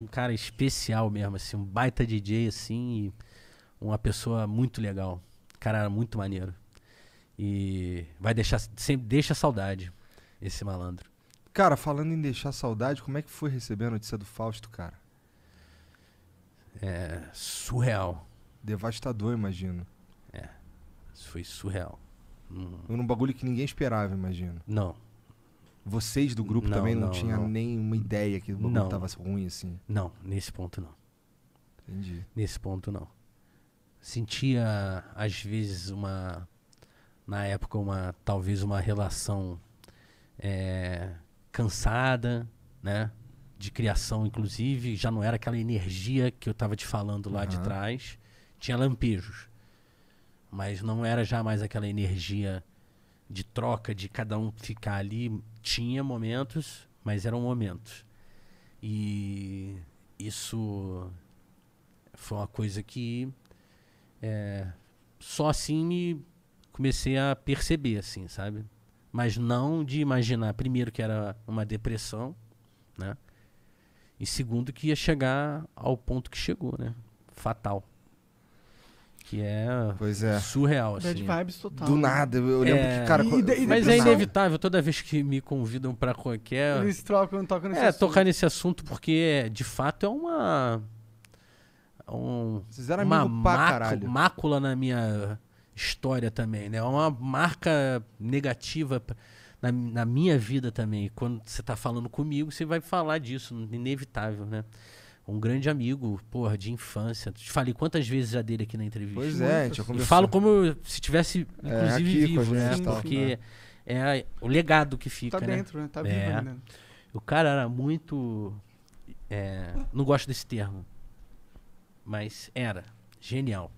um cara especial mesmo, assim, um baita DJ, assim, uma pessoa muito legal. Cara muito maneiro. E vai deixar, sempre deixa saudade esse malandro. Cara, falando em deixar saudade, como é que foi receber a notícia do Fausto, cara? É surreal. Devastador, imagino. É, foi surreal. Hum. Num bagulho que ninguém esperava, imagino. Não. Vocês do grupo não, também não, não tinham nenhuma ideia que o bagulho estava ruim, assim? Não, nesse ponto não. Entendi. Nesse ponto não. Sentia, às vezes, uma. Na época, uma talvez uma relação é, cansada, né? De criação, inclusive. Já não era aquela energia que eu estava te falando lá uhum. de trás. Tinha lampejos. Mas não era jamais aquela energia de troca, de cada um ficar ali, tinha momentos, mas eram momentos. E isso foi uma coisa que é, só assim me comecei a perceber, assim, sabe? Mas não de imaginar, primeiro, que era uma depressão, né? E segundo, que ia chegar ao ponto que chegou, né? Fatal que é, pois é. surreal. Assim. Bad vibes total. Do né? nada, eu lembro é... que, cara... E, e, mas é inevitável, toda vez que me convidam pra qualquer... Eles trocam, tocam nesse é, assunto. É, tocar nesse assunto porque, de fato, é uma... É um, uma mácula, mácula na minha história também, né? É uma marca negativa... Na, na, minha vida também. Quando você está falando comigo, você vai falar disso, inevitável, né? um grande amigo, porra, de infância. Te falei quantas vezes já dele aqui na entrevista. Pois é, gente E falo como se tivesse, inclusive, é, vivo, né? Tal, Porque né? é o legado que fica, tá né? dentro, né? Tá vivo é. O cara era muito... É, não gosto desse termo, mas era genial.